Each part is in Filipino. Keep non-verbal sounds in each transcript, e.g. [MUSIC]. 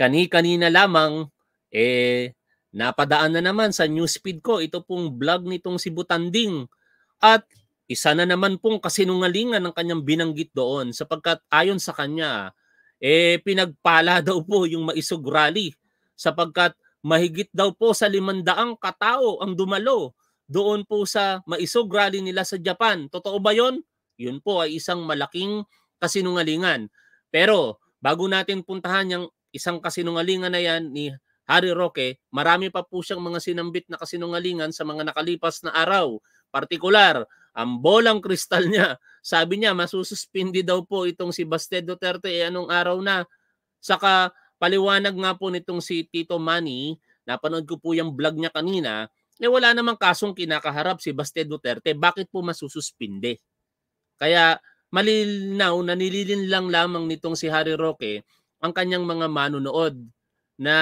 kani-kanina lamang, eh, napadaan na naman sa newsfeed ko ito pong vlog nitong si Butanding. At isa na naman pong kasinungalingan ng kanyang binanggit doon sapagkat ayon sa kanya, eh, pinagpala [LAUGHS] daw po yung maisog rally sapagkat mahigit daw po sa limandaang katao ang dumalo doon po sa maisog rally nila sa Japan. Totoo ba yon? Yun po ay isang malaking kasinungalingan. Pero bago natin puntahan yung isang kasinungalingan na yan ni Harry Roque, marami pa po siyang mga sinambit na kasinungalingan sa mga nakalipas na araw. Partikular, ang bolang kristal niya, sabi niya masususpindi daw po itong si Baste Duterte eh, anong araw na. Saka paliwanag nga po nitong si Tito Manny, napanood ko po yung vlog niya kanina, eh wala namang kasong kinakaharap si Baste Duterte, bakit po masususpinde? Kaya malilinaw na nililin lang lamang nitong si Harry Roque ang kanyang mga manunood na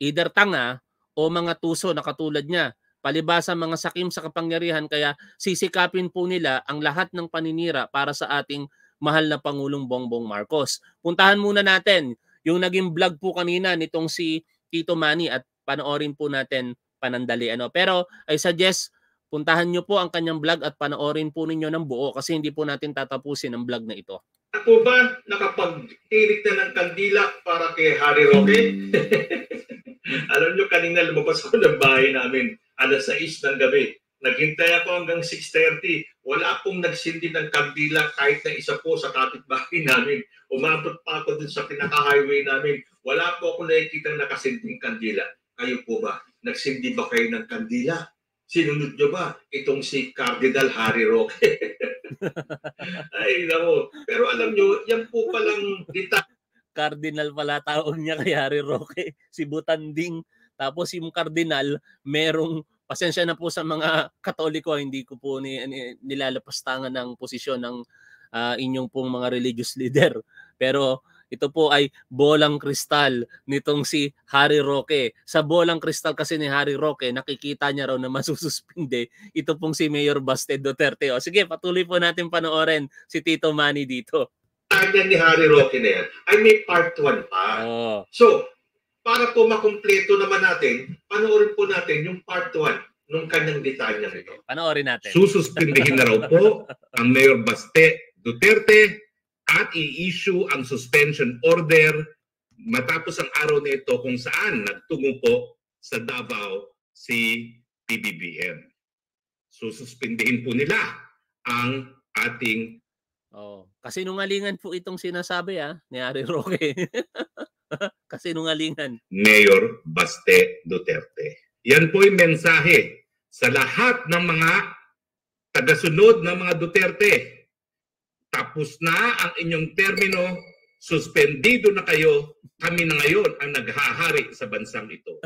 either tanga o mga tuso na katulad niya. Palibasa mga sakim sa kapangyarihan kaya sisikapin po nila ang lahat ng paninira para sa ating mahal na Pangulong Bongbong Marcos. Puntahan muna natin yung naging vlog po kanina nitong si Tito Manny at panoorin po natin panandali. Ano? Pero I suggest puntahan nyo po ang kanyang vlog at panoorin po ninyo ng buo kasi hindi po natin tatapusin ang vlog na ito. Ako ba nakapag-irit na ng kandila para kay Harry Roque? [LAUGHS] Alam nyo, kanina lumabas ako ng bahay namin. Alas 6 ng gabi. Naghintay ako hanggang 6.30. Wala akong nagsindi ng kandila kahit na isa po sa kapitbahay [LAUGHS] namin. Umabot pa ako dun sa pinaka-highway namin. Wala po akong nakikita nakasinding kandila. Kayo po ba? Nagsindi ba kayo ng kandila? Sinunod nyo ba itong si Cardinal Harry Roque? [LAUGHS] [LAUGHS] Ay, nako. Pero alam nyo, yan po palang dita. Cardinal pala taon niya kay Harry Roque. Si Butanding. Tapos yung Cardinal, merong pasensya na po sa mga Katoliko, ah, hindi ko po ni, ni, nilalapastangan ng posisyon ng uh, inyong pong mga religious leader. Pero ito po ay bolang kristal nitong si Harry Roque. Sa bolang kristal kasi ni Harry Roque, nakikita niya raw na [LAUGHS] masususpinde ito pong si Mayor Baste Duterte. O sige, patuloy po natin panoorin si Tito Manny dito. Kanya ni Harry Roque na yan, ay may part 1 pa. Oh. So, para po makumpleto naman natin, panoorin po natin yung part 1 nung kanyang litanya nito. Panoorin natin. Sususpindihin na raw po ang Mayor Baste Duterte at i-issue ang suspension order matapos ang araw nito kung saan nagtungo po sa Davao si PBBM. So suspindihin po nila ang ating Oh, kasi nungalingan po itong sinasabi ah ni Ari Roque. [LAUGHS] kasi nungalingan. Mayor Baste Duterte. Yan po yung mensahe sa lahat ng mga tagasunod ng mga Duterte tapos na ang inyong termino, suspendido na kayo, kami na ngayon ang naghahari sa bansang ito.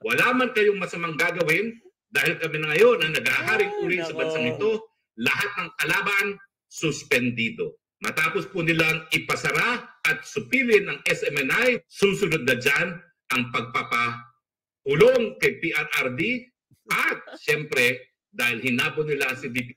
Wala man kayong masamang gagawin dahil kami na ngayon ang naghahari uli sa bansang ito, lahat ng kalaban suspendido. Matapos po nilang ipasara at supilin ng SMNI, susunod na dyan ang pagpapahulong kay PRRD at siyempre dahil hinabon nila si DP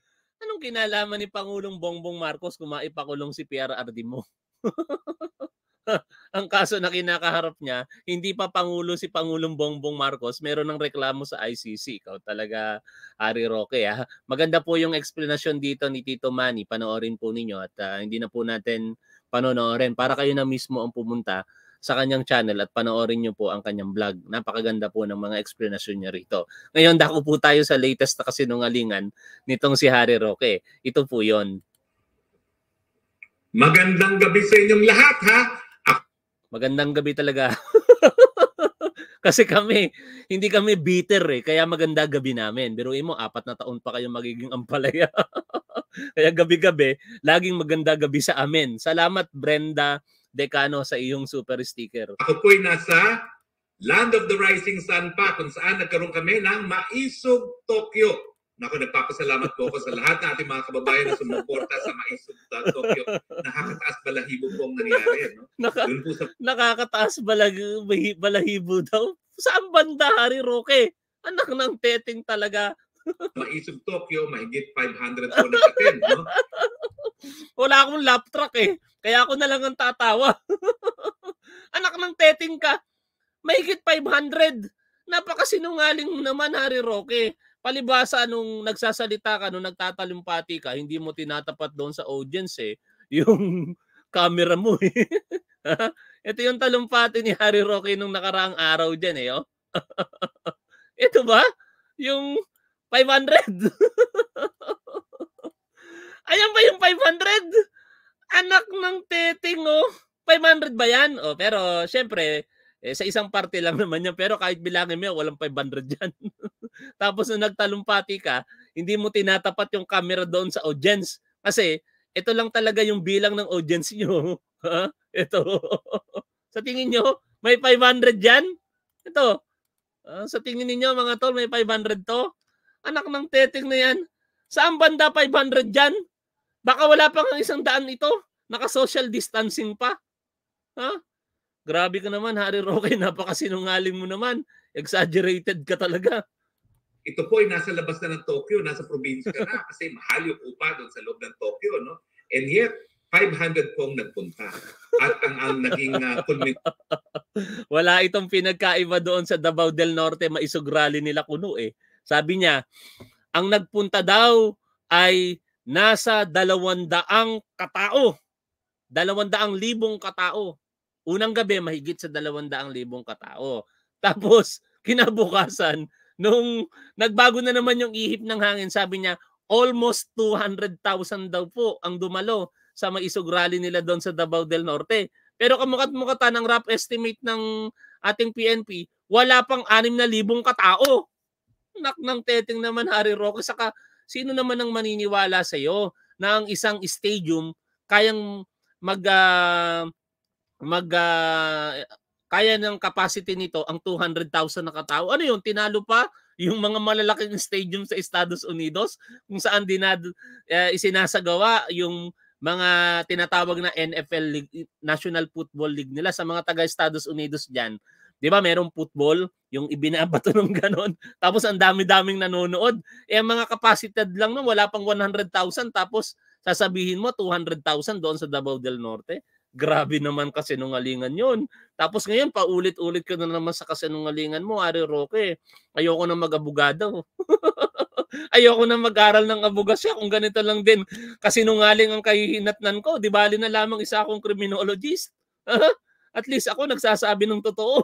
kinalaman ni Pangulong Bongbong Marcos kung maipakulong si Pierre Ardimo? [LAUGHS] ang kaso na kinakaharap niya, hindi pa Pangulo si Pangulong Bongbong Marcos, meron ng reklamo sa ICC. Ikaw talaga, Ari Roque. Ha? Ah. Maganda po yung explanation dito ni Tito Manny. Panoorin po ninyo at uh, hindi na po natin panonorin. para kayo na mismo ang pumunta sa kanyang channel at panoorin niyo po ang kanyang vlog. Napakaganda po ng mga explanation niya rito. Ngayon, dako po tayo sa latest na kasinungalingan nitong si Harry Roque. Ito po yon. Magandang gabi sa inyong lahat, ha? Magandang gabi talaga. [LAUGHS] Kasi kami, hindi kami bitter eh. Kaya maganda gabi namin. Biruin mo, apat na taon pa kayong magiging ampalaya. [LAUGHS] Kaya gabi-gabi, laging maganda gabi sa amin. Salamat Brenda Dekano, sa iyong super sticker? Ako po'y nasa Land of the Rising Sun pa kung saan nagkaroon kami ng Maisog Tokyo. Naku, nagpapasalamat po ako sa lahat ng ating mga kababayan na sumuporta sa Maisog Tokyo. Nakakataas balahibo po ang nangyari. Eh, no? Naka, po sa... Nakakataas balag, balahibo daw? Saan banda, Hari Roque? Anak ng teting talaga. Maisog Tokyo, mahigit 500 po na no? [LAUGHS] Wala akong lap track eh. Kaya ako na lang ang tatawa. [LAUGHS] Anak ng teting ka. Mahigit 500. Napakasinungaling mo naman, Hari Roque. Palibasa nung nagsasalita ka, nung nagtatalumpati ka, hindi mo tinatapat doon sa audience eh. Yung [LAUGHS] camera mo eh. [LAUGHS] Ito yung talumpati ni Harry Roque nung nakaraang araw dyan eh. Oh. Ito ba? Yung 500? Ayan ba yung 500? Anak ng teting, oh. 500 ba yan? Oh, pero syempre, eh, sa isang parte lang [LAUGHS] naman yan. Pero kahit bilangin mo yan, walang 500 yan. [LAUGHS] Tapos nung nagtalumpati ka, hindi mo tinatapat yung camera doon sa audience. Kasi ito lang talaga yung bilang ng audience nyo. [LAUGHS] Ha? ito. sa tingin nyo, may 500 yan? Ito. Uh, sa tingin ninyo, mga tol, may 500 to? Anak ng teting na yan. Saan banda 500 dyan? Baka wala pa pang isang daan ito. Naka-social distancing pa. Ha? Grabe ka naman, Harry Roque. [LAUGHS] Napakasinungaling mo naman. Exaggerated ka talaga. Ito po ay nasa labas na ng Tokyo, nasa probinsya ka na [LAUGHS] kasi mahal yung upa doon sa loob ng Tokyo. No? And yet, 500 po ang nagpunta. At ang, ang naging uh, ah, culmin- [LAUGHS] Wala itong pinagkaiba doon sa Davao del Norte, maisugrali nila kuno eh. Sabi niya, ang nagpunta daw ay nasa dalawandaang katao. Dalawandaang libong katao. Unang gabi, mahigit sa dalawandaang libong katao. [LAUGHS] Tapos, kinabukasan, nung nagbago na naman yung ihip ng hangin, sabi niya, almost 200,000 daw po ang dumalo sa maisog rally nila doon sa Davao del Norte. Pero kamukat mukata ng rough estimate ng ating PNP, wala pang 6,000 katao. Nak ng teteng naman Harry Roque. Saka Sino naman ang maniniwala sa iyo na ang isang stadium kayang mag uh, mag uh, kaya ng capacity nito ang 200,000 na katao. Ano yun? Tinalo pa yung mga malalaking stadium sa Estados Unidos kung saan dinad uh, isinasagawa yung mga tinatawag na NFL League, National Football League nila sa mga taga Estados Unidos diyan 'Di ba? Merong football, yung ibinabato ng ganun. Tapos ang dami-daming nanonood. Eh ang mga capacitated lang no, wala pang 100,000 tapos sasabihin mo 200,000 doon sa Davao del Norte. Grabe naman kasi nungalingan yon. Tapos ngayon, paulit-ulit ka na naman sa kasi kasinungalingan mo, Ari Roque. Ayoko na mag-abogado. [LAUGHS] Ayoko na mag-aral ng abogasya kung ganito lang din. Kasi Kasinungaling ang kahihinatnan ko. Di bali na lamang isa akong criminologist. [LAUGHS] at least ako nagsasabi ng totoo.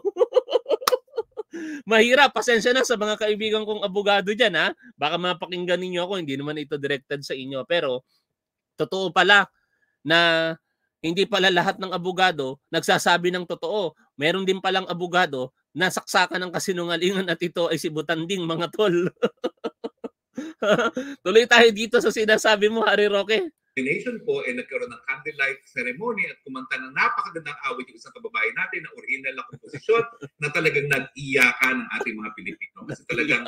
Mahirap, pasensya na sa mga kaibigan kong abogado dyan ha. Baka mapakinggan ninyo ako, hindi naman ito directed sa inyo. Pero totoo pala na hindi pala lahat ng abogado nagsasabi ng totoo. Meron din palang abogado na saksakan ng kasinungalingan at ito ay si Butanding mga tol. [LAUGHS] Tuloy tayo dito sa sinasabi mo, Hari Roque nation po ay eh, nagkaroon ng candlelight ceremony at kumanta ng napakagandang awit yung isang kababayan natin na original na komposisyon [LAUGHS] na talagang nag-iyakan ng ating mga Pilipino. Kasi talagang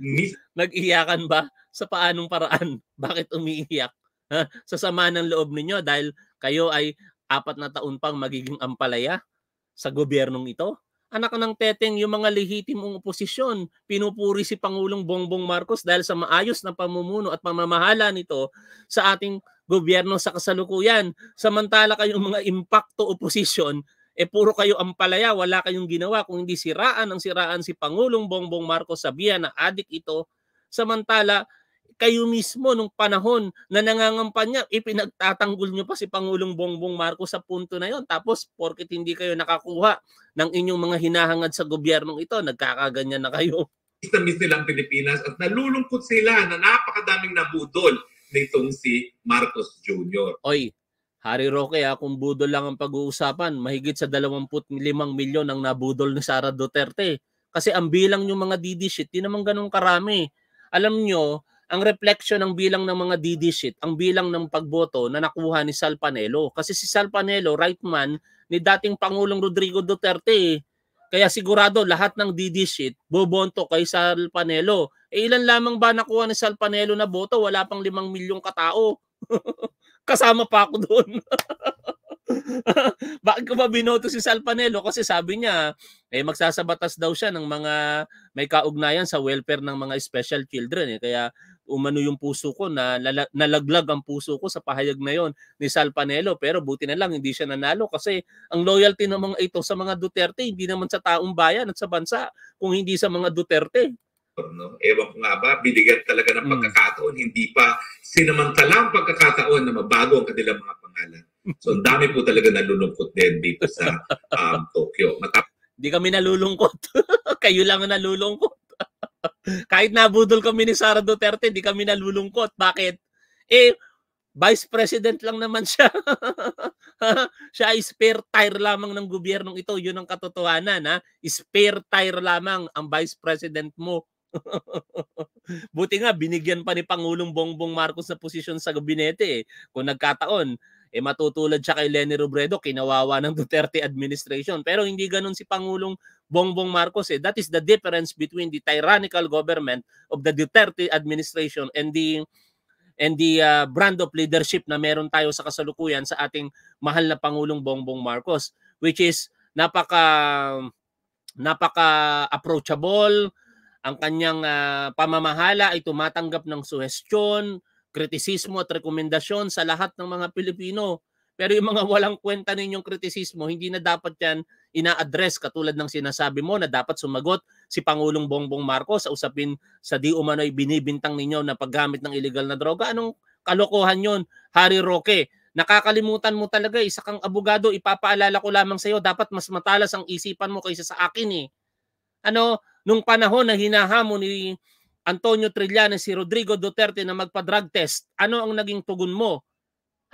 mis- Nag-iyakan ba? Sa paanong paraan? [LAUGHS] Bakit umiiyak? Ha? Sa sama ng loob ninyo dahil kayo ay apat na taon pang magiging ampalaya sa gobyernong ito? anak ng teteng yung mga lehitimong oposisyon. Pinupuri si Pangulong Bongbong Marcos dahil sa maayos na pamumuno at pamamahala nito sa ating gobyerno sa kasalukuyan. Samantala kayong mga impacto opposition, eh puro kayo ang palaya, wala kayong ginawa kung hindi siraan ang siraan si Pangulong Bongbong Marcos Sabia na adik ito. Samantala, kayo mismo nung panahon na nangangampanya, ipinagtatanggol nyo pa si Pangulong Bongbong Marcos sa punto na yon. Tapos, porkit hindi kayo nakakuha ng inyong mga hinahangad sa gobyernong ito, nagkakaganyan na kayo. Miss nilang Pilipinas at nalulungkot sila na napakadaming nabudol nitong si Marcos Jr. Oy, Harry Roque, ha, ah, kung budol lang ang pag-uusapan, mahigit sa 25 milyon ang nabudol ni Sara Duterte. Kasi ang bilang ng mga DD shit, di naman ganun karami. Alam nyo, ang reflection ng bilang ng mga DD shit, ang bilang ng pagboto na nakuha ni Sal Panelo. Kasi si Sal Panelo, right man, ni dating Pangulong Rodrigo Duterte. Eh. Kaya sigurado lahat ng DD shit bobonto kay Sal Panelo. Eh, ilan lamang ba nakuha ni Sal Panelo na boto? Wala pang limang milyong katao. [LAUGHS] Kasama pa ako doon. [LAUGHS] Bakit ko ba binoto si Sal Panelo? Kasi sabi niya, eh, magsasabatas daw siya ng mga may kaugnayan sa welfare ng mga special children. Eh. Kaya umano yung puso ko, na nalaglag ang puso ko sa pahayag na yon ni Sal Panelo. Pero buti na lang, hindi siya nanalo kasi ang loyalty ng mga ito sa mga Duterte, hindi naman sa taong bayan at sa bansa, kung hindi sa mga Duterte. No? Ewan ko nga ba, binigyan talaga ng hmm. pagkakataon, mm. hindi pa sinamantala ang pagkakataon na mabago ang kanilang mga pangalan. So ang dami po talaga nalulungkot din dito sa um, Tokyo. Matap- hindi kami nalulungkot. [LAUGHS] Kayo lang ang nalulungkot. [LAUGHS] Kahit nabudol kami ni Sara Duterte, hindi kami nalulungkot. Bakit? Eh, Vice President lang naman siya. [LAUGHS] siya ay spare tire lamang ng gobyernong ito. Yun ang katotohanan. Ha? Spare tire lamang ang Vice President mo [LAUGHS] Buti nga, binigyan pa ni Pangulong Bongbong Marcos na posisyon sa gabinete eh. Kung nagkataon, eh matutulad siya kay Lenny Robredo, kinawawa ng Duterte administration. Pero hindi ganun si Pangulong Bongbong Marcos eh. That is the difference between the tyrannical government of the Duterte administration and the and the uh, brand of leadership na meron tayo sa kasalukuyan sa ating mahal na Pangulong Bongbong Marcos which is napaka napaka approachable, ang kanyang uh, pamamahala ay tumatanggap ng suhestyon, kritisismo at rekomendasyon sa lahat ng mga Pilipino. Pero yung mga [LAUGHS] walang kwenta ninyong kritisismo, hindi na dapat yan ina-address katulad ng sinasabi mo na dapat sumagot si Pangulong Bongbong Marcos sa usapin sa di umano'y binibintang ninyo na paggamit ng illegal na droga. Anong kalokohan yon Harry Roque? Nakakalimutan mo talaga, isa kang abogado, ipapaalala ko lamang sa iyo, dapat mas matalas ang isipan mo kaysa sa akin eh. Ano, nung panahon na hinahamon ni Antonio Trillanes si Rodrigo Duterte na magpa-drug test, ano ang naging tugon mo?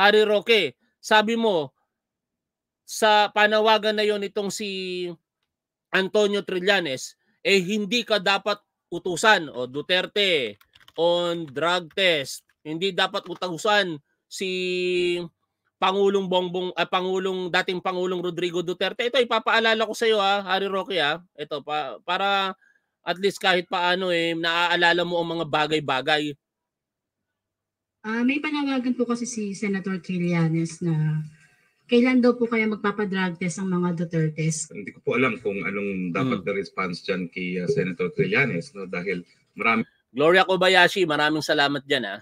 Harry Roque, sabi mo, sa panawagan na yon itong si Antonio Trillanes, eh hindi ka dapat utusan o Duterte on drug test. Hindi dapat utusan si Pangulong Bongbong uh, Pangulong dating Pangulong Rodrigo Duterte. Ito ipapaalala ko sa iyo ha, ah, Harry Roque ha. Ah. Ito pa para at least kahit paano eh naaalala mo ang mga bagay-bagay. Uh, may panawagan po kasi si Senator Trillanes na kailan daw po kaya magpapadrug test ang mga Dutertes? Hindi ko po alam kung anong dapat hmm. na response dyan kay uh, Senator Trillanes no? dahil marami... Gloria Kobayashi, maraming salamat dyan ha.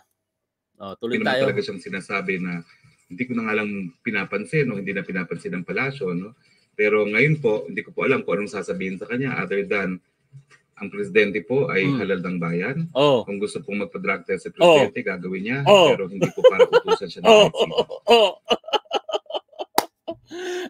Oh, tuloy tayo. talaga siyang sinasabi na hindi ko na nga lang pinapansin no? hindi na pinapansin ng palasyo. No? Pero ngayon po, hindi ko po alam kung anong sasabihin sa kanya other than ang presidente po ay mm. halal ng bayan. Oh. Kung gusto pong magpa-drug test sa oh. presidente, oh. gagawin niya. Oh. Pero hindi po para utusan siya ng [LAUGHS] oh. [LAUGHS]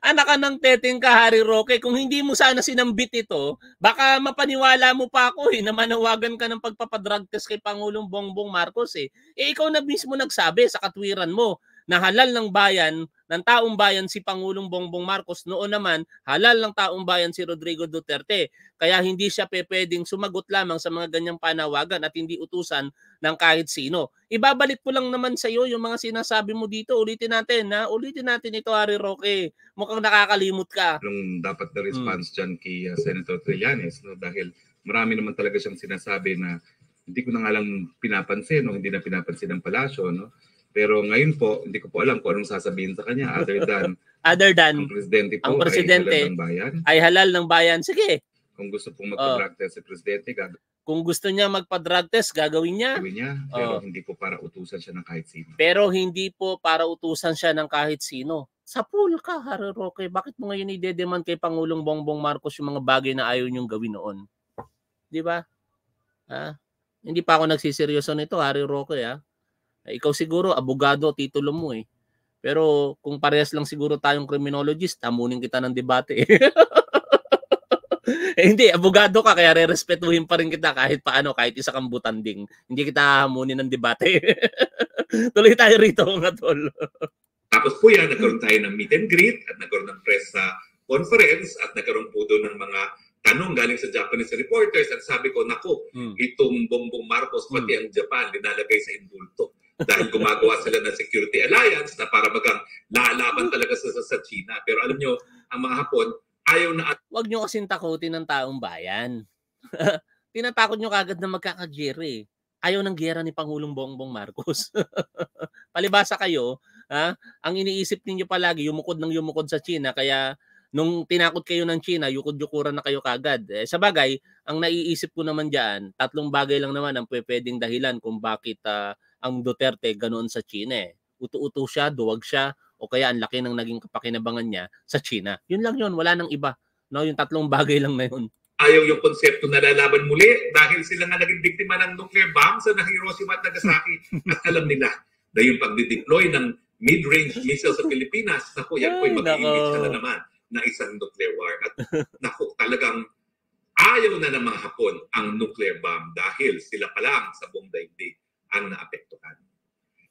Anak ka ng teteng ka, Harry Roque. Kung hindi mo sana sinambit ito, baka mapaniwala mo pa ako eh, na manawagan ka ng pagpapadrug test kay Pangulong Bongbong Marcos eh. Eh ikaw na mismo nagsabi sa katwiran mo na halal ng bayan, ng taong bayan si Pangulong Bongbong Marcos. Noon naman, halal ng taong bayan si Rodrigo Duterte. Kaya hindi siya pwedeng sumagot lamang sa mga ganyang panawagan at hindi utusan ng kahit sino. Ibabalik ko lang naman sa iyo yung mga sinasabi mo dito. Ulitin natin, na Ulitin natin ito, Ari Roque. Mukhang nakakalimot ka. Yung dapat na hmm. response hmm. dyan kay uh, Senator Trillanes, no? dahil marami naman talaga siyang sinasabi na hindi ko na nga lang pinapansin no? hindi na pinapansin ng palasyo. No? Pero ngayon po, hindi ko po alam kung anong sasabihin sa kanya other than [LAUGHS] other than ang presidente po ang presidente ay halal ng bayan. Ay halal ng bayan. Sige. Kung gusto pong oh. magpa-drug test oh. si presidente, gagawin. Kung gusto niya magpa-drug test, gagawin niya. Gagawin niya, pero oh. hindi po para utusan siya ng kahit sino. Pero hindi po para utusan siya ng kahit sino. Sa pool ka, Harry Roque. Bakit mo ngayon i demand kay Pangulong Bongbong Marcos yung mga bagay na ayaw niyong gawin noon? Di ba? Ha? Hindi pa ako nagsiseryoso nito, Harry Roque. Ha? Eh, ikaw siguro, abogado, titulo mo eh. Pero kung parehas lang siguro tayong criminologist, tamunin kita ng debate. Eh. [LAUGHS] eh, hindi, abogado ka, kaya re-respetuhin pa rin kita kahit paano, kahit isa kang butanding. Hindi kita hamunin ng debate. [LAUGHS] Tuloy tayo rito, mga tol. Tapos po yan, nagkaroon tayo ng meet and greet at nagkaroon ng press uh, conference at nagkaroon po doon ng mga tanong galing sa Japanese reporters at sabi ko, nako, hmm. itong Bongbong Marcos pati hmm. ang Japan linalagay sa indulto dahil gumagawa sila ng security alliance na para magang lalaban talaga sa, sa, China. Pero alam nyo, ang mga Hapon, ayaw na... Huwag nyo kasing takutin ng taong bayan. [LAUGHS] Tinatakot nyo kagad na magkakagyere. Eh. Ayaw ng gera ni Pangulong Bongbong Marcos. [LAUGHS] Palibasa kayo, ha? ang iniisip ninyo palagi, yumukod ng yumukod sa China, kaya nung tinakot kayo ng China, yukod-yukuran na kayo kagad. Eh, sa bagay, ang naiisip ko naman dyan, tatlong bagay lang naman ang pwedeng dahilan kung bakit uh, ang Duterte ganoon sa China eh. Uto-uto siya, duwag siya, o kaya ang laki ng naging kapakinabangan niya sa China. Yun lang yun, wala nang iba. No, yung tatlong bagay lang na yun. Ayaw yung konsepto na lalaban muli dahil sila nga naging biktima ng nuclear bomb sa Hiroshima at Nagasaki [LAUGHS] at alam nila na yung pagdideploy ng mid-range missile sa Pilipinas, naku, yan po yung mag-iimit ka na naman na isang nuclear war. At [LAUGHS] naku, talagang ayaw na ng mga Hapon ang nuclear bomb dahil sila pa lang sa buong daigdig ang naapektuhan.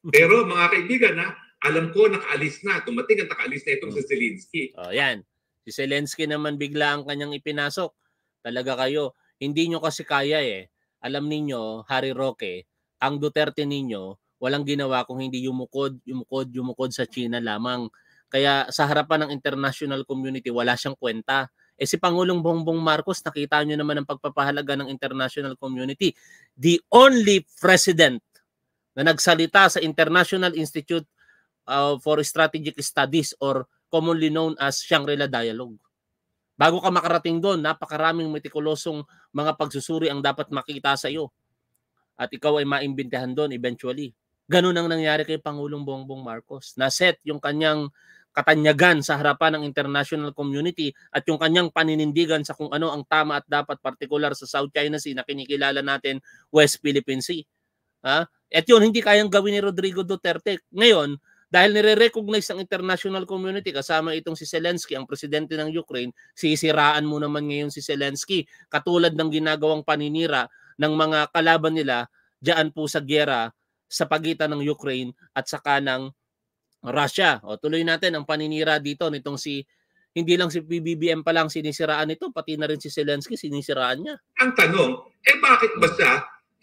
Mhm. Pero mga kaibigan, ha, alam ko nakaalis na, tumating at nakaalis na itong mhm. si Zelensky. Oh, yan. Si Zelensky naman bigla ang kanyang ipinasok. Talaga kayo. Hindi nyo kasi kaya eh. Alam ninyo, Harry Roque, ang Duterte ninyo, walang ginawa kung hindi yumukod, yumukod, yumukod sa China lamang. Kaya sa harapan ng international community, wala siyang kwenta. Eh si Pangulong Bongbong Marcos, nakita nyo naman ang pagpapahalaga ng international community. The only president na nagsalita sa International Institute uh, for Strategic Studies or commonly known as Shangri-La Dialogue. Bago ka makarating doon, napakaraming metikulosong mga pagsusuri ang dapat makita sa iyo. At ikaw ay maimbintahan doon eventually. Ganun ang nangyari kay Pangulong Bongbong Marcos. Naset yung kanyang katanyagan sa harapan ng international community at yung kanyang paninindigan sa kung ano ang tama at dapat particular sa South China Sea na kinikilala natin West Philippine Sea Ha? At yun, hindi kayang gawin ni Rodrigo Duterte. Ngayon, dahil nire-recognize ng international community kasama itong si Zelensky, ang presidente ng Ukraine, sisiraan mo naman ngayon si Zelensky katulad ng ginagawang paninira ng mga kalaban nila diyan po sa gyera sa pagitan ng Ukraine at saka ng Russia. O tuloy natin ang paninira dito nitong si hindi lang si PBBM pa lang sinisiraan ito, pati na rin si Zelensky sinisiraan niya. Ang tanong, eh bakit ba sa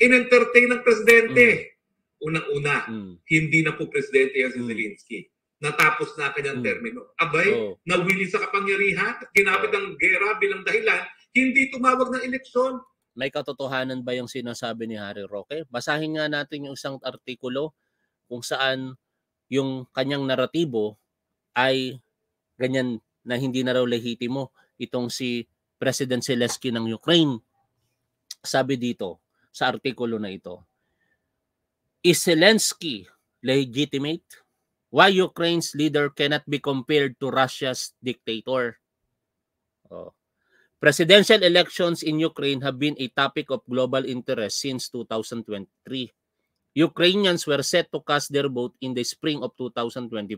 in-entertain ng presidente. Mm. Unang-una, mm. hindi na po presidente yan si mm. Zelensky. Natapos na kanyang mm. termino. Abay, oh. nawili sa kapangyarihan at ginamit oh. ang gera bilang dahilan, hindi tumawag ng eleksyon. May katotohanan ba yung sinasabi ni Harry Roque? Basahin nga natin yung isang artikulo kung saan yung kanyang naratibo ay ganyan na hindi na raw lehitimo itong si President Zelensky ng Ukraine. Sabi dito, sa artikulo na ito. Is Zelensky legitimate? Why Ukraine's leader cannot be compared to Russia's dictator? Oh. Presidential elections in Ukraine have been a topic of global interest since 2023. Ukrainians were set to cast their vote in the spring of 2024,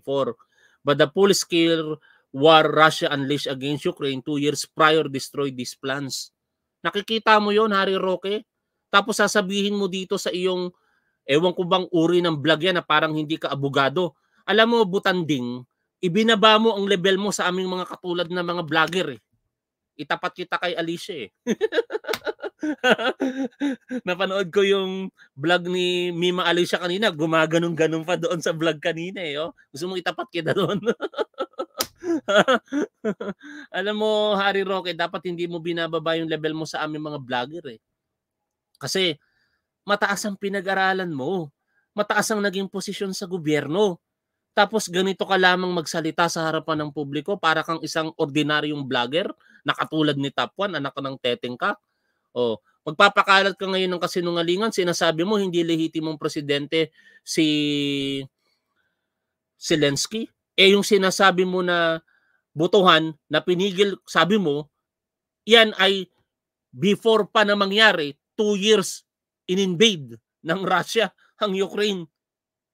but the full-scale war Russia unleashed against Ukraine two years prior destroyed these plans. Nakikita mo yon Harry Roque? Tapos sasabihin mo dito sa iyong, ewan ko bang uri ng vlog yan na parang hindi ka abogado. Alam mo, butanding, ibinaba mo ang level mo sa aming mga katulad na mga vlogger eh. Itapat kita kay Alicia eh. [LAUGHS] Napanood ko yung vlog ni Mima Alicia kanina. Gumaganon-ganon pa doon sa vlog kanina eh. Oh. Gusto mong itapat kita doon. [LAUGHS] Alam mo, Harry Roque, dapat hindi mo binababa yung level mo sa aming mga vlogger eh. Kasi mataas ang pinag-aralan mo, mataas ang naging posisyon sa gobyerno, tapos ganito ka lamang magsalita sa harapan ng publiko para kang isang ordinaryong vlogger na katulad ni Top 1, anak ka ng teteng ka. O, magpapakalat ka ngayon ng kasinungalingan, sinasabi mo hindi lehitimong presidente si Zelensky. Eh yung sinasabi mo na butuhan na pinigil, sabi mo, yan ay before pa na mangyari, two years in-invade ng Russia ang Ukraine.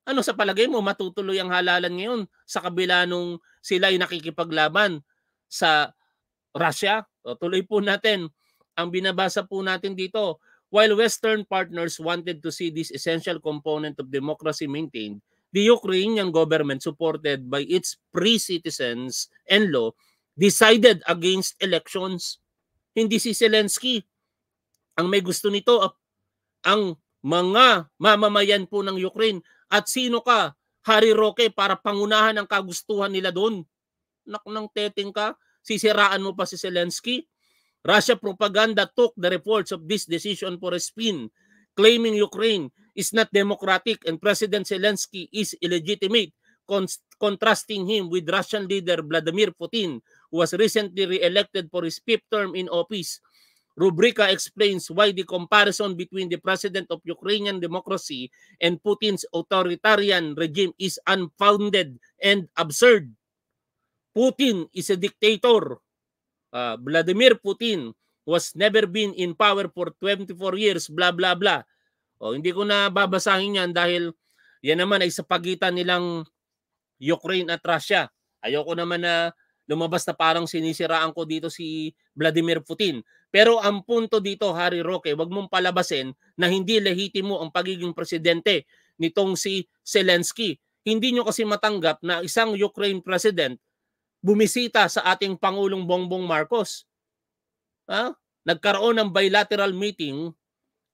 Ano sa palagay mo matutuloy ang halalan ngayon sa kabila nung sila ay nakikipaglaban sa Russia? O, tuloy po natin ang binabasa po natin dito. While Western partners wanted to see this essential component of democracy maintained, the Ukrainian government, supported by its pre-citizens and law, decided against elections. Hindi si Zelensky ang may gusto nito ah, ang mga mamamayan po ng Ukraine. At sino ka, Hari Roque, para pangunahan ang kagustuhan nila doon? Nak ng teteng ka, sisiraan mo pa si Zelensky? Russia propaganda took the reports of this decision for a spin, claiming Ukraine is not democratic and President Zelensky is illegitimate, con contrasting him with Russian leader Vladimir Putin, who was recently re-elected for his fifth term in office. Rubrica explains why the comparison between the president of Ukrainian democracy and Putin's authoritarian regime is unfounded and absurd. Putin is a dictator. Uh, Vladimir Putin was never been in power for 24 years, blah, blah, blah. O, oh, hindi ko na babasahin yan dahil yan naman ay sa pagitan nilang Ukraine at Russia. Ayoko naman na lumabas na parang sinisiraan ko dito si Vladimir Putin. Pero ang punto dito, Harry Roque, wag mong palabasin na hindi lehitimo ang pagiging presidente nitong si Zelensky. Hindi nyo kasi matanggap na isang Ukraine president bumisita sa ating Pangulong Bongbong Marcos. Ha? Nagkaroon ng bilateral meeting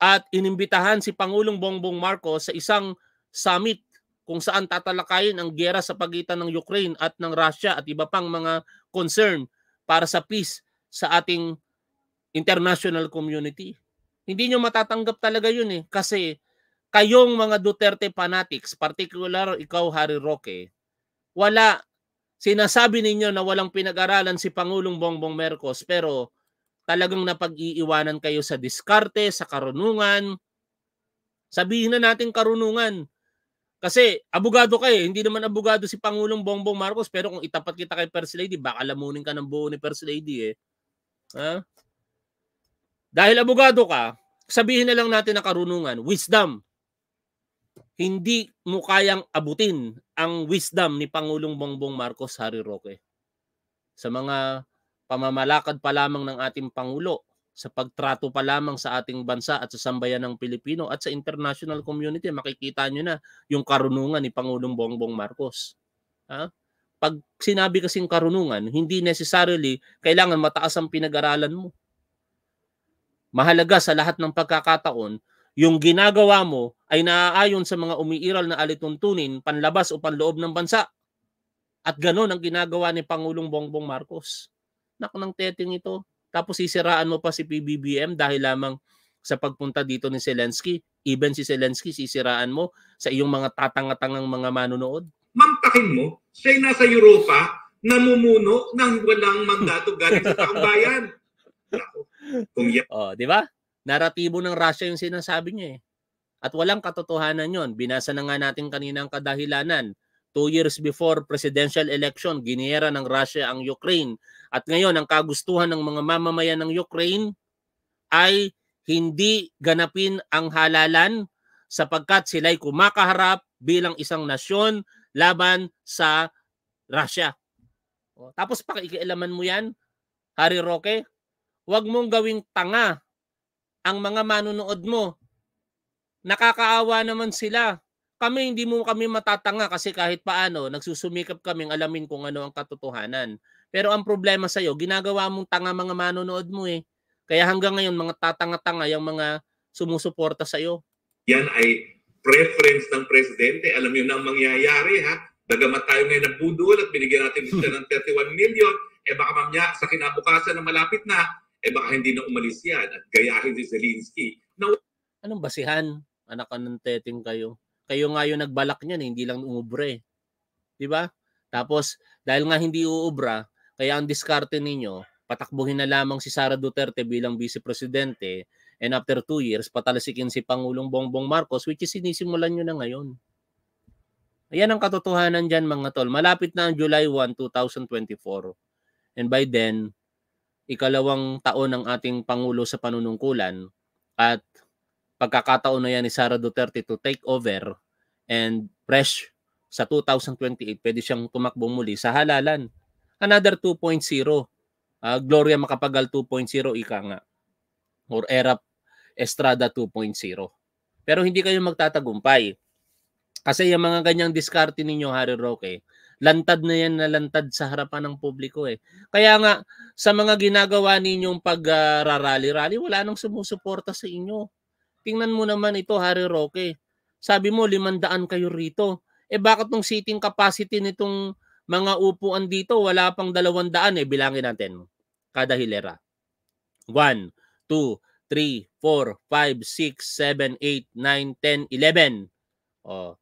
at inimbitahan si Pangulong Bongbong Marcos sa isang summit kung saan tatalakayin ang gera sa pagitan ng Ukraine at ng Russia at iba pang mga concern para sa peace sa ating international community. Hindi nyo matatanggap talaga yun eh. Kasi kayong mga Duterte fanatics, particular ikaw Harry Roque, wala, sinasabi ninyo na walang pinag-aralan si Pangulong Bongbong Marcos pero talagang napag-iiwanan kayo sa diskarte, sa karunungan. Sabihin na natin karunungan. Kasi abogado ka eh. Hindi naman abogado si Pangulong Bongbong Marcos pero kung itapat kita kay First Lady, baka lamunin ka ng buo ni First Lady eh. Ha? Dahil abogado ka, sabihin na lang natin na karunungan, wisdom. Hindi mo kayang abutin ang wisdom ni Pangulong Bongbong Marcos Harry Roque. Sa mga pamamalakad pa lamang ng ating Pangulo, sa pagtrato pa lamang sa ating bansa at sa sambayan ng Pilipino at sa international community, makikita nyo na yung karunungan ni Pangulong Bongbong Marcos. Ha? Pag sinabi kasing karunungan, hindi necessarily kailangan mataas ang pinag-aralan mo. Mahalaga sa lahat ng pagkakataon, yung ginagawa mo ay naaayon sa mga umiiral na alituntunin panlabas o panloob ng bansa. At ganoon ang ginagawa ni Pangulong Bongbong Marcos. Nak ng teting ito. Tapos sisiraan mo pa si PBBM dahil lamang sa pagpunta dito ni Zelensky. Even si Zelensky sisiraan mo sa iyong mga tatangatangang mga manunood. Mamtakin mo, siya'y nasa Europa, namumuno ng walang mandato galing sa taong bayan. [LAUGHS] Ako, kung yan. Oh, di ba? Naratibo ng Russia yung sinasabi niya eh. At walang katotohanan yon. Binasa na nga natin kanina ang kadahilanan. Two years before presidential election, giniyera ng Russia ang Ukraine. At ngayon, ang kagustuhan ng mga mamamayan ng Ukraine ay hindi ganapin ang halalan sapagkat sila'y kumakaharap bilang isang nasyon laban sa Russia. O, oh, tapos pakikialaman mo yan, Harry Roque, Huwag mong gawing tanga ang mga manunood mo. Nakakaawa naman sila. Kami hindi mo kami matatanga kasi kahit paano nagsusumikap kaming alamin kung ano ang katotohanan. Pero ang problema sa iyo, ginagawa mong tanga mga manonood mo eh. Kaya hanggang ngayon mga tatanga-tanga yung mga sumusuporta sa iyo. Yan ay preference ng presidente. Alam niyo na ang mangyayari ha. Bagamat tayo ngayon ng at binigyan natin siya ng 31 [LAUGHS] million, eh baka mamaya sa kinabukasan na malapit na, eh baka hindi na umalis yan at gayahin si Zelensky. Na... Anong basihan? Anak ka ng teteng kayo. Kayo nga yung nagbalak niyan, eh, hindi lang umubre. Di ba? Tapos, dahil nga hindi uubra, kaya ang diskarte ninyo, patakbuhin na lamang si Sara Duterte bilang vice presidente and after two years, patalasikin si Pangulong Bongbong Marcos which is sinisimulan nyo na ngayon. Ayan ang katotohanan dyan mga tol. Malapit na ang July 1, 2024. And by then, ikalawang taon ng ating Pangulo sa panunungkulan at pagkakataon na yan ni Sara Duterte to take over and fresh sa 2028, pwede siyang tumakbo muli sa halalan. Another 2.0, uh, ah, Gloria Makapagal 2.0, ika nga, or Erap Estrada 2.0. Pero hindi kayo magtatagumpay. Kasi yung mga ganyang diskarte ninyo, Harry Roque, lantad na yan na lantad sa harapan ng publiko eh. Kaya nga, sa mga ginagawa ninyong pag-rally-rally, uh, wala nang sumusuporta sa inyo. Tingnan mo naman ito, Harry Roque. Sabi mo, limandaan kayo rito. Eh bakit nung seating capacity nitong mga upuan dito, wala pang dalawandaan eh, bilangin natin kada hilera. 1, 2, 3, 4, 5, 6, 7, 8, 9, 10, 11. O,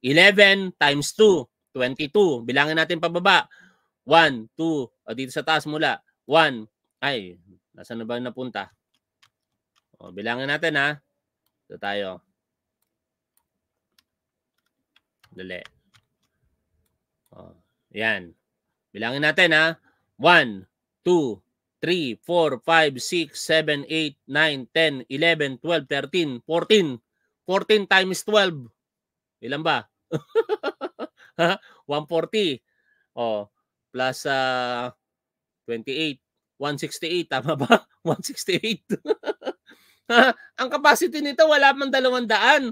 11 times 2. 22. Bilangin natin pababa. 1, 2. O dito sa taas mula. 1. Ay, nasaan na ba napunta? O, bilangin natin ha. Ito tayo. Dali. O, yan. Bilangin natin ha. 1, 2, 3, 4, 5, 6, 7, 8, 9, 10, 11, 12, 13, 14. 14 times 12. Ilan ba? [LAUGHS] 140. [LAUGHS] Oh, plus uh, 28. 168, tama ba? 168. [LAUGHS] ang capacity nito wala mang 200.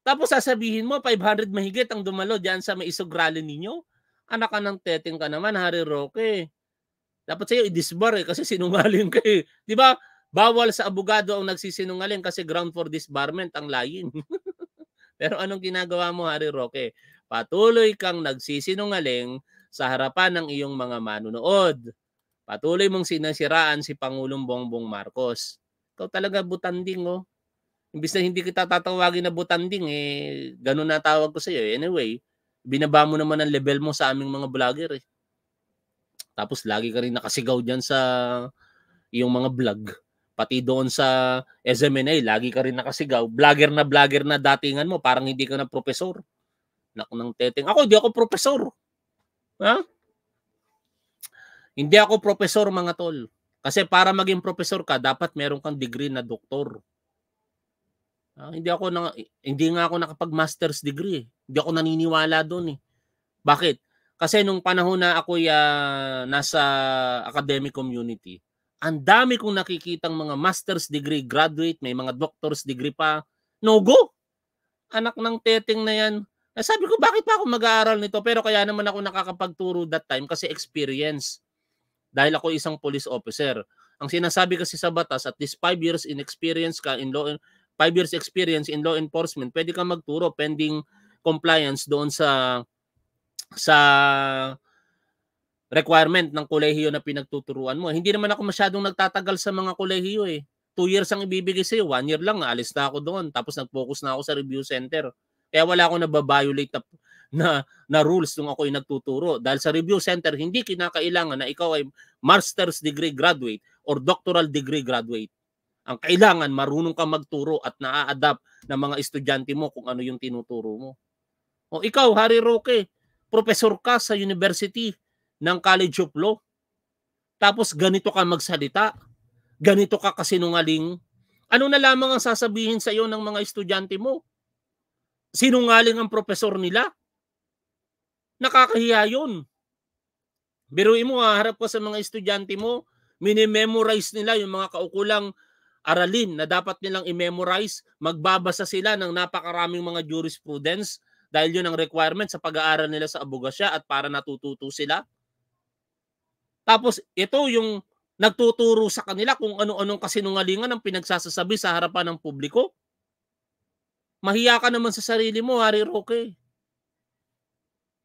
Tapos sasabihin mo, 500 mahigit ang dumalo diyan sa may isugrali ninyo. Anak ka ng teteng ka naman, Harry Roque. Dapat sa'yo i-disbar eh, kasi sinungaling ka eh. Di ba? Bawal sa abogado ang nagsisinungaling kasi ground for disbarment ang layin. [LAUGHS] Pero anong ginagawa mo, Harry Roque? Patuloy kang nagsisinungaling sa harapan ng iyong mga manunood. Patuloy mong sinasiraan si Pangulong Bongbong Marcos. Ikaw talaga butanding, oh. Imbis na hindi kita tatawagin na butanding, eh, ganun na tawag ko sa iyo. Eh. Anyway, binaba mo naman ang level mo sa aming mga vlogger, eh. Tapos lagi ka rin nakasigaw dyan sa iyong mga vlog. Pati doon sa SMNA, lagi ka rin nakasigaw. Vlogger na vlogger na datingan mo, parang hindi ka na profesor. Nak ng teteng. Ako, hindi ako profesor. Ha? Hindi ako profesor, mga tol. Kasi para maging profesor ka, dapat meron kang degree na doktor. Uh, hindi ako na, hindi nga ako nakapag-master's degree. Eh. Hindi ako naniniwala doon eh. Bakit? Kasi nung panahon na ako uh, ah, nasa academic community, ang dami kong nakikitang mga master's degree graduate, may mga doctor's degree pa. No go. Anak ng teteng na yan. Eh, sabi ko, bakit pa ako mag-aaral nito? Pero kaya naman ako nakakapagturo that time kasi experience. Dahil ako isang police officer. Ang sinasabi kasi sa batas, at least 5 years in experience ka in law, 5 years experience in law enforcement, pwede kang magturo pending compliance doon sa sa requirement ng kolehiyo na pinagtuturuan mo. Hindi naman ako masyadong nagtatagal sa mga kolehiyo eh. Two years ang ibibigay sa'yo, one year lang, alis na ako doon. Tapos nag-focus na ako sa review center kaya wala akong nababiolate na, na, rules nung ako ay nagtuturo. Dahil sa review center, hindi kinakailangan na ikaw ay master's degree graduate or doctoral degree graduate. Ang kailangan, marunong ka magturo at naa-adapt ng mga estudyante mo kung ano yung tinuturo mo. O ikaw, Harry Roque, professor ka sa University ng College of Law. Tapos ganito ka magsalita. Ganito ka kasinungaling. Ano na lamang ang sasabihin sa iyo ng mga estudyante mo? Sinungaling ang profesor nila. Nakakahiya yun. Biruin mo, harap ka sa mga estudyante mo, minimemorize nila yung mga kaukulang aralin na dapat nilang i-memorize. Magbabasa sila ng napakaraming mga jurisprudence dahil yun ang requirement sa pag-aaral nila sa abogasya at para natututo sila. Tapos ito yung nagtuturo sa kanila kung ano-anong kasinungalingan ang pinagsasasabi sa harapan ng publiko. Mahiya ka naman sa sarili mo, Hari Roque.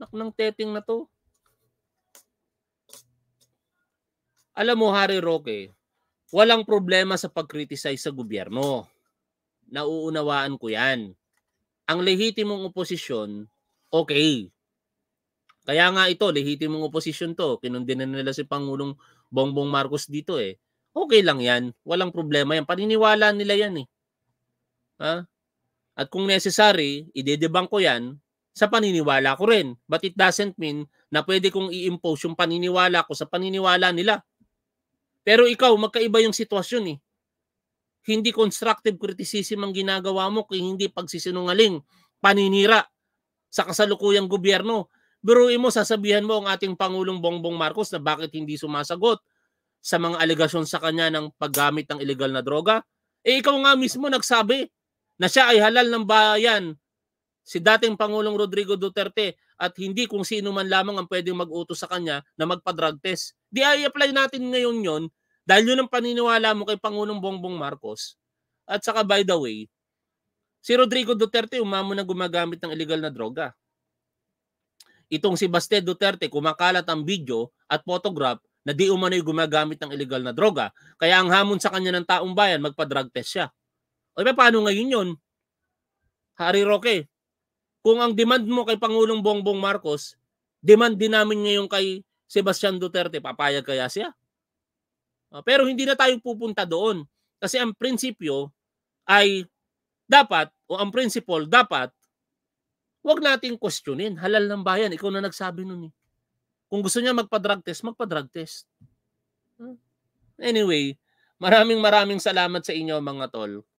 Nak ng teting na to. Alam mo, Hari Roque, walang problema sa pag-criticize sa gobyerno. Nauunawaan ko yan. Ang lehitimong oposisyon, okay. Kaya nga ito, lehitimong oposisyon to. Kinundinan nila si Pangulong Bongbong Marcos dito eh. Okay lang yan. Walang problema yan. Paniniwala nila yan eh. Ha? At kung necessary, idedebang ko yan sa paniniwala ko rin. But it doesn't mean na pwede kong i-impose yung paniniwala ko sa paniniwala nila. Pero ikaw, magkaiba yung sitwasyon eh. Hindi constructive criticism ang ginagawa mo kung hindi pagsisinungaling, paninira sa kasalukuyang gobyerno. Biruin mo, sasabihan mo ang ating Pangulong Bongbong Marcos na bakit hindi sumasagot sa mga alegasyon sa kanya ng paggamit ng ilegal na droga. Eh ikaw nga mismo nagsabi na siya ay halal ng bayan si dating Pangulong Rodrigo Duterte at hindi kung sino man lamang ang pwedeng mag-utos sa kanya na magpa-drug test. Di ay apply natin ngayon yon dahil yun ang paniniwala mo kay Pangulong Bongbong Marcos. At saka by the way, si Rodrigo Duterte umamo na gumagamit ng illegal na droga. Itong si Baste Duterte kumakalat ang video at photograph na di umano'y gumagamit ng illegal na droga. Kaya ang hamon sa kanya ng taong bayan, magpa-drug test siya. O ba, paano ngayon yun? Hari Roque, kung ang demand mo kay Pangulong Bongbong Marcos, demand din namin ngayon kay Sebastian Duterte, papayag kaya siya? Ah, pero hindi na tayo pupunta doon. Kasi ang prinsipyo ay dapat, o ang principle dapat, wag nating questionin. Halal ng bayan, ikaw na nagsabi nun eh. Kung gusto niya magpa-drug test, magpa-drug test. Ah. Anyway, maraming maraming salamat sa inyo mga tol.